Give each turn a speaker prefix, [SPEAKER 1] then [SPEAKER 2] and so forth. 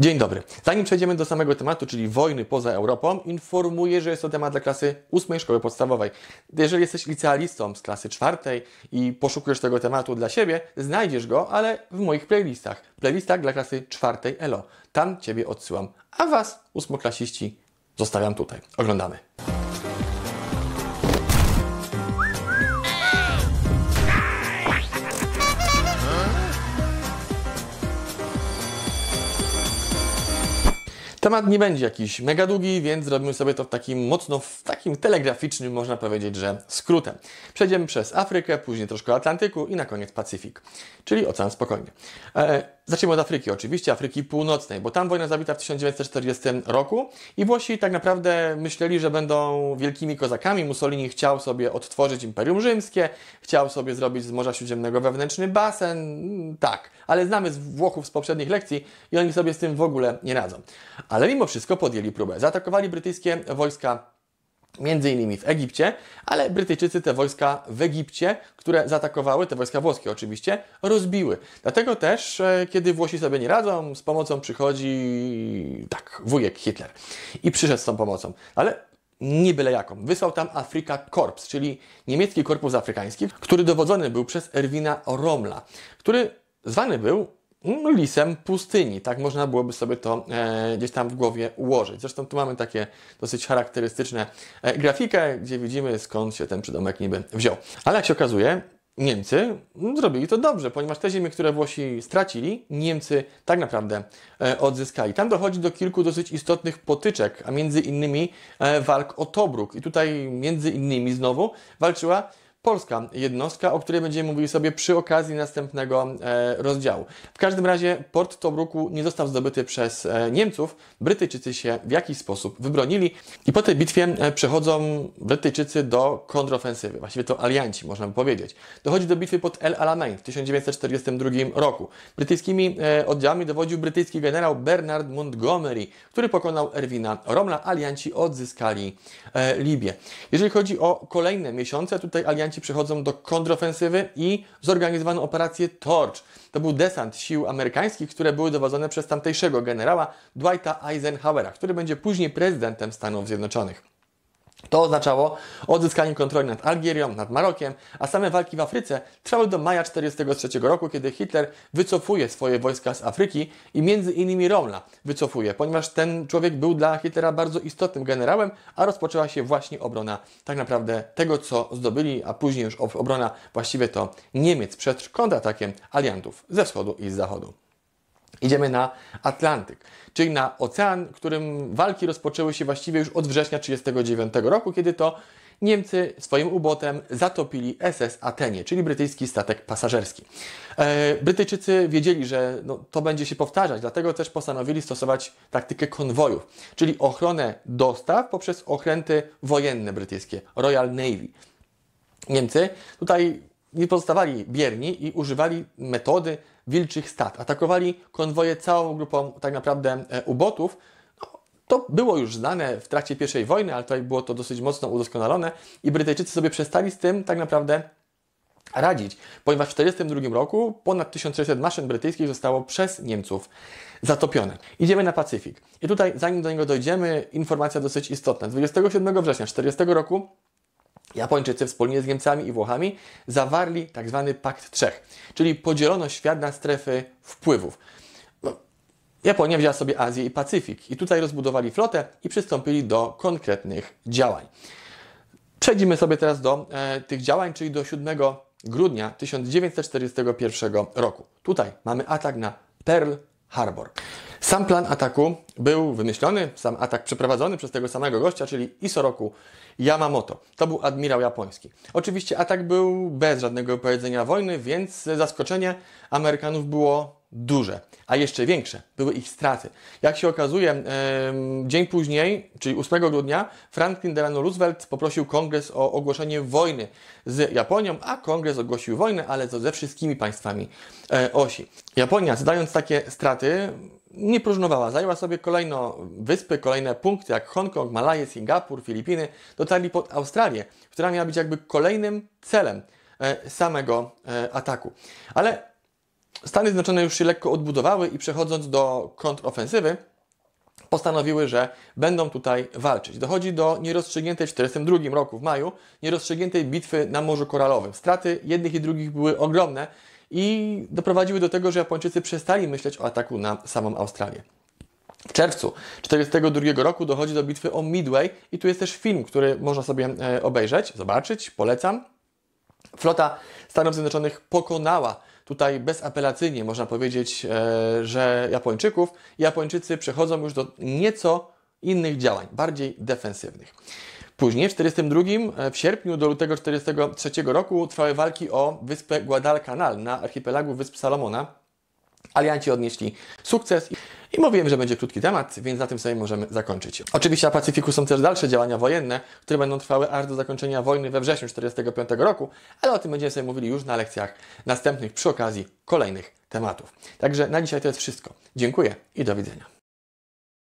[SPEAKER 1] Dzień dobry. Zanim przejdziemy do samego tematu, czyli wojny poza Europą, informuję, że jest to temat dla klasy 8 szkoły podstawowej. Jeżeli jesteś licealistą z klasy 4 i poszukujesz tego tematu dla siebie, znajdziesz go, ale w moich playlistach. Playlistach dla klasy 4 ELO. Tam Ciebie odsyłam. A Was, ósmoklasiści, zostawiam tutaj. Oglądamy. Temat nie będzie jakiś mega długi, więc zrobimy sobie to w takim mocno, w takim telegraficznym, można powiedzieć, że skrótem. Przejdziemy przez Afrykę, później troszkę Atlantyku i na koniec Pacyfik, czyli Ocean Spokojny. E Zacznijmy od Afryki oczywiście, Afryki Północnej, bo tam wojna zabita w 1940 roku i Włosi tak naprawdę myśleli, że będą wielkimi kozakami. Mussolini chciał sobie odtworzyć Imperium Rzymskie, chciał sobie zrobić z Morza Śródziemnego wewnętrzny basen, mm, tak, ale znamy z Włochów z poprzednich lekcji i oni sobie z tym w ogóle nie radzą. Ale mimo wszystko podjęli próbę. Zaatakowali brytyjskie wojska między innymi w Egipcie, ale Brytyjczycy te wojska w Egipcie, które zaatakowały, te wojska włoskie oczywiście, rozbiły. Dlatego też, e, kiedy Włosi sobie nie radzą, z pomocą przychodzi tak, wujek Hitler i przyszedł z tą pomocą. Ale nie byle jaką. Wysłał tam Afrika Korps, czyli niemiecki korpus afrykański, który dowodzony był przez Erwina Romla, który zwany był Mm, lisem pustyni. Tak można byłoby sobie to e, gdzieś tam w głowie ułożyć. Zresztą tu mamy takie dosyć charakterystyczne e, grafikę, gdzie widzimy skąd się ten przydomek niby wziął. Ale jak się okazuje, Niemcy mm, zrobili to dobrze, ponieważ te ziemie, które Włosi stracili, Niemcy tak naprawdę e, odzyskali. Tam dochodzi do kilku dosyć istotnych potyczek, a między innymi e, walk o Tobruk. I tutaj między innymi znowu walczyła polska jednostka, o której będziemy mówili sobie przy okazji następnego e, rozdziału. W każdym razie port Tobruku nie został zdobyty przez e, Niemców, Brytyjczycy się w jakiś sposób wybronili i po tej bitwie e, przechodzą Brytyjczycy do kontrofensywy, właściwie to alianci, można by powiedzieć. Dochodzi do bitwy pod El Alamein w 1942 roku. Brytyjskimi oddziałami dowodził brytyjski generał Bernard Montgomery, który pokonał Erwina Romla. Alianci odzyskali Libię. Jeżeli chodzi o kolejne miesiące, tutaj alianci przechodzą do kontrofensywy i zorganizowano operację Torch. To był desant sił amerykańskich, które były dowodzone przez tamtejszego generała Dwighta Eisenhowera, który będzie później prezydentem Stanów Zjednoczonych. To oznaczało odzyskanie kontroli nad Algierią, nad Marokiem, a same walki w Afryce trwały do maja 1943 roku, kiedy Hitler wycofuje swoje wojska z Afryki i między innymi Romla wycofuje, ponieważ ten człowiek był dla Hitlera bardzo istotnym generałem, a rozpoczęła się właśnie obrona tak naprawdę tego, co zdobyli, a później już obrona właściwie to Niemiec przed kontratakiem aliantów ze wschodu i z zachodu idziemy na Atlantyk, czyli na ocean, którym walki rozpoczęły się właściwie już od września 1939 roku, kiedy to Niemcy swoim ubotem zatopili SS Atenie, czyli brytyjski statek pasażerski. E, Brytyjczycy wiedzieli, że no, to będzie się powtarzać, dlatego też postanowili stosować taktykę konwojów, czyli ochronę dostaw poprzez okręty wojenne brytyjskie, Royal Navy. Niemcy tutaj nie pozostawali bierni i używali metody wilczych stad. Atakowali konwoje całą grupą tak naprawdę e, ubotów. No, to było już znane w trakcie I wojny, ale tutaj było to dosyć mocno udoskonalone i Brytyjczycy sobie przestali z tym tak naprawdę radzić, ponieważ w 1942 roku ponad 1600 maszyn brytyjskich zostało przez Niemców zatopione. Idziemy na Pacyfik. I tutaj, zanim do niego dojdziemy, informacja dosyć istotna. 27 września 1940 roku Japończycy wspólnie z Niemcami i Włochami zawarli tzw. Tak pakt Trzech, czyli podzielono świat na strefy wpływów. No, Japonia wzięła sobie Azję i Pacyfik i tutaj rozbudowali flotę i przystąpili do konkretnych działań. Przejdziemy sobie teraz do e, tych działań, czyli do 7 grudnia 1941 roku. Tutaj mamy atak na Pearl Harbor. Sam plan ataku był wymyślony, sam atak przeprowadzony przez tego samego gościa, czyli Isoroku Yamamoto. To był admirał japoński. Oczywiście atak był bez żadnego powiedzenia wojny, więc zaskoczenie Amerykanów było duże, a jeszcze większe były ich straty. Jak się okazuje, dzień później, czyli 8 grudnia, Franklin Delano Roosevelt poprosił kongres o ogłoszenie wojny z Japonią, a kongres ogłosił wojnę, ale to ze wszystkimi państwami e, osi. Japonia, zdając takie straty, nie próżnowała. Zajęła sobie kolejno wyspy, kolejne punkty, jak Hongkong, Malaje, Singapur, Filipiny. Dotarli pod Australię, która miała być jakby kolejnym celem e, samego e, ataku. Ale Stany Zjednoczone już się lekko odbudowały i przechodząc do kontrofensywy, postanowiły, że będą tutaj walczyć. Dochodzi do nierozstrzygniętej w 1942 roku, w maju, nierozstrzygniętej bitwy na Morzu Koralowym. Straty jednych i drugich były ogromne i doprowadziły do tego, że Japończycy przestali myśleć o ataku na samą Australię. W czerwcu 1942 roku dochodzi do bitwy o Midway i tu jest też film, który można sobie e, obejrzeć, zobaczyć, polecam. Flota Stanów Zjednoczonych pokonała tutaj bezapelacyjnie, można powiedzieć, e, że Japończyków. Japończycy przechodzą już do nieco innych działań, bardziej defensywnych. Później w 1942, e, w sierpniu do lutego 1943 roku trwały walki o wyspę Guadalcanal na archipelagu Wysp Salomona. Alianci odnieśli sukces i mówiłem, że będzie krótki temat, więc na tym sobie możemy zakończyć. Oczywiście na Pacyfiku są też dalsze działania wojenne, które będą trwały aż do zakończenia wojny we wrześniu 1945 roku, ale o tym będziemy sobie mówili już na lekcjach następnych przy okazji kolejnych tematów. Także na dzisiaj to jest wszystko. Dziękuję i do widzenia.